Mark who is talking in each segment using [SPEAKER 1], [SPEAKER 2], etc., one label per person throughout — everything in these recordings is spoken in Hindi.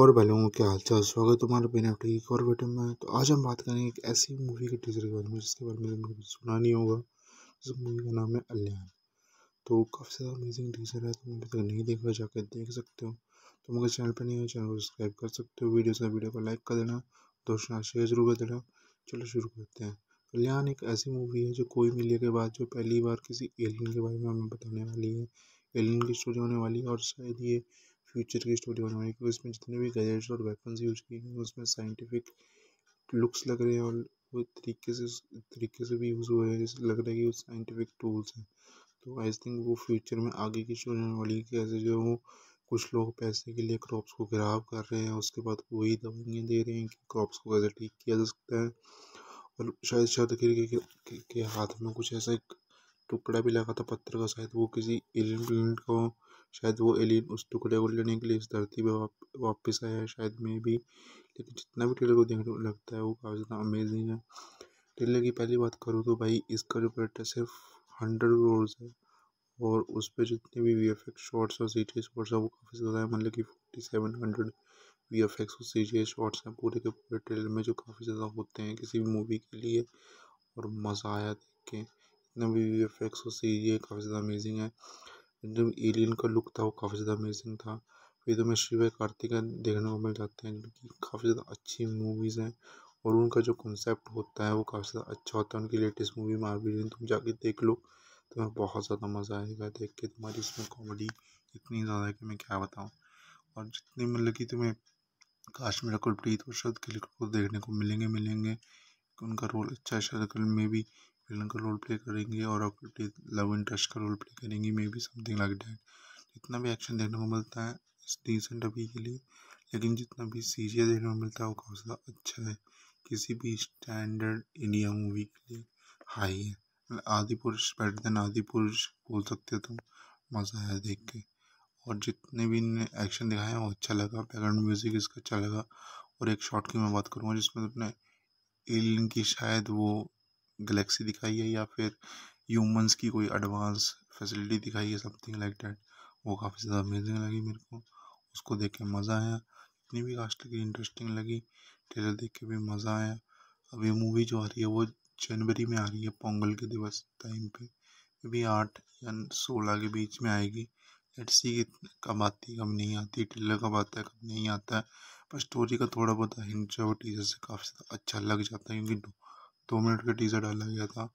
[SPEAKER 1] और भाई लोगों हाल चाल स्वागत तुम्हारे बिना अपनी एक और वीडियो में तो आज हम बात करेंगे एक ऐसी मूवी के टीजर के बारे में जिसके बारे में तो मुझे सुना नहीं होगा जिस मूवी का नाम है अल्यान तो काफ़ी ज़्यादा अमेजिंग टीजर है तुम अभी तक नहीं देखा जाकर देख सकते हो तुम तो अगर चैनल पर नहीं हो चैनल को सब्सक्राइब कर सकते हो वीडियो से वीडियो को लाइक कर देना दोस्तों शेयर जरूर कर देना चलो शुरू करते हैं कल्याण एक ऐसी मूवी है जो कोई मिले के बाद जो पहली बार किसी एलियन के बारे में हमें बताने वाली है एलियन की स्टोरी होने वाली है और शायद ये फ्यूचर की स्टोरी होने वाली क्योंकि उसमें जितने भी गैजेट्स और वेपन्स यूज किए हैं उसमें साइंटिफिक लुक्स लग रहे हैं और वो तरीके से तरीके से भी यूज़ हुए हैं जैसे लग रहा है कि साइंटिफिक टूल्स हैं तो आई थिंक वो फ्यूचर में आगे की स्टोरी होने वाली कैसे जो वो कुछ लोग पैसे के लिए क्रॉप्स को खराब कर रहे हैं उसके बाद वही दवाइयाँ दे रहे हैं कि क्रॉप्स को कैसे ठीक किया जा सकता है और शायद शायद के, के, के, के हाथ में कुछ ऐसा एक टुकड़ा भी लगा था पत्थर का शायद वो किसी एलियन प्लेनेट का हो शायद वो एलियन उस टुकड़े को लेने के लिए इस धरती पर वापस आया है शायद मे भी लेकिन जितना भी ट्रेलर को देखने को लगता है वो काफ़ी ज़्यादा अमेजिंग है ट्रेलर की पहली बात करूँ तो भाई इसका जो बजट है सिर्फ हंड्रेड करोर्स है और उस पर जितने भी वी एफ एक्स शॉर्ट्स और सी जी शॉर्ट्स हैं वो काफ़ी ज़्यादा है मतलब कि forty seven hundred V F X और सी जी शॉर्ट्स हैं पूरे के पूरे ट्रेलर में जो काफ़ी ज़्यादा होते हैं किसी भी मूवी के लिए और मज़ा आया देख के जितना भी वी एफ एक्स उससे ये काफ़ी ज़्यादा अमेजिंग है जो एलियन का लुक था वो काफ़ी ज़्यादा अमेजिंग था फिर तुम्हें तो शिव कार्तिक कार्तिकन देखने को मिल जाते हैं जिनकी काफ़ी ज़्यादा अच्छी मूवीज़ हैं और उनका जो कॉन्सेप्ट होता है वो काफ़ी ज़्यादा अच्छा होता है उनकी लेटेस्ट मूवी मार्वलियन तुम जाके देख लो तुम्हें बहुत ज़्यादा मज़ा आएगा देख के तुम्हारी इसमें कॉमेडी इतनी ज़्यादा है कि मैं क्या बताऊँ और जितनी मतलब कि तुम्हें काश्मीर कुलप्रीत और शरद गिल को देखने को मिलेंगे मिलेंगे उनका रोल अच्छा है शरद में भी का रोल प्ले करेंगी और लव इंटरेस्ट का रोल प्ले करेंगी may be something like that जितना भी एक्शन देखने को मिलता है डिसेंट अभी के लिए लेकिन जितना भी सीरियल देखने को मिलता है वो काफ़ी ज़्यादा अच्छा है किसी भी स्टैंडर्ड इंडिया मूवी के लिए हाई है मतलब आदि पुरुष बेटर देन आदि पुरुष बोल सकते तुम मज़ा आया देख के और जितने भी एक्शन दिखाए वो अच्छा लगा बैकग्राउंड म्यूज़िक इसका अच्छा लगा और एक शॉट की मैं बात करूँगा जिसमें अपने एलियन की शायद वो गलेक्सी दिखाई है या फिर ह्यूमंस की कोई एडवांस फैसिलिटी दिखाई है समथिंग लाइक डैट वो काफ़ी ज़्यादा अमेजिंग लगी मेरे को उसको देख के मज़ा आया इतनी भी कास्ट की इंटरेस्टिंग लगी ट्रेलर देख के भी मज़ा आया अभी मूवी जो आ रही है वो जनवरी में आ रही है पोंगल के दिवस टाइम पे भी आठ या सोलह के बीच में आएगी लेट सी कब आती है कब नहीं आती ट्रेलर कब आता है कब नहीं आता है पर स्टोरी का थोड़ा बहुत हिंट जो टीजर से काफ़ी अच्छा लग जाता है क्योंकि दो मिनट का टीज़र डाला गया था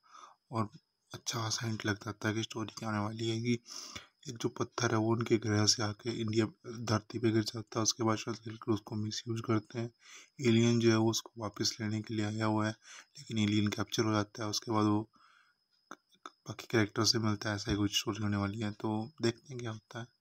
[SPEAKER 1] और अच्छा खासा हिंट लगता था कि स्टोरी क्या आने वाली है कि एक जो पत्थर है वो उनके ग्रह से आके इंडिया धरती पे गिर जाता है उसके बाद शायद उसको मिस यूज करते हैं एलियन जो है वो उसको वापस लेने के लिए आया हुआ है लेकिन एलियन कैप्चर हो जाता है उसके बाद वो बाकी कैरेक्टर से मिलता है ऐसा ही कुछ स्टोरी होने वाली है तो देखते हैं क्या होता है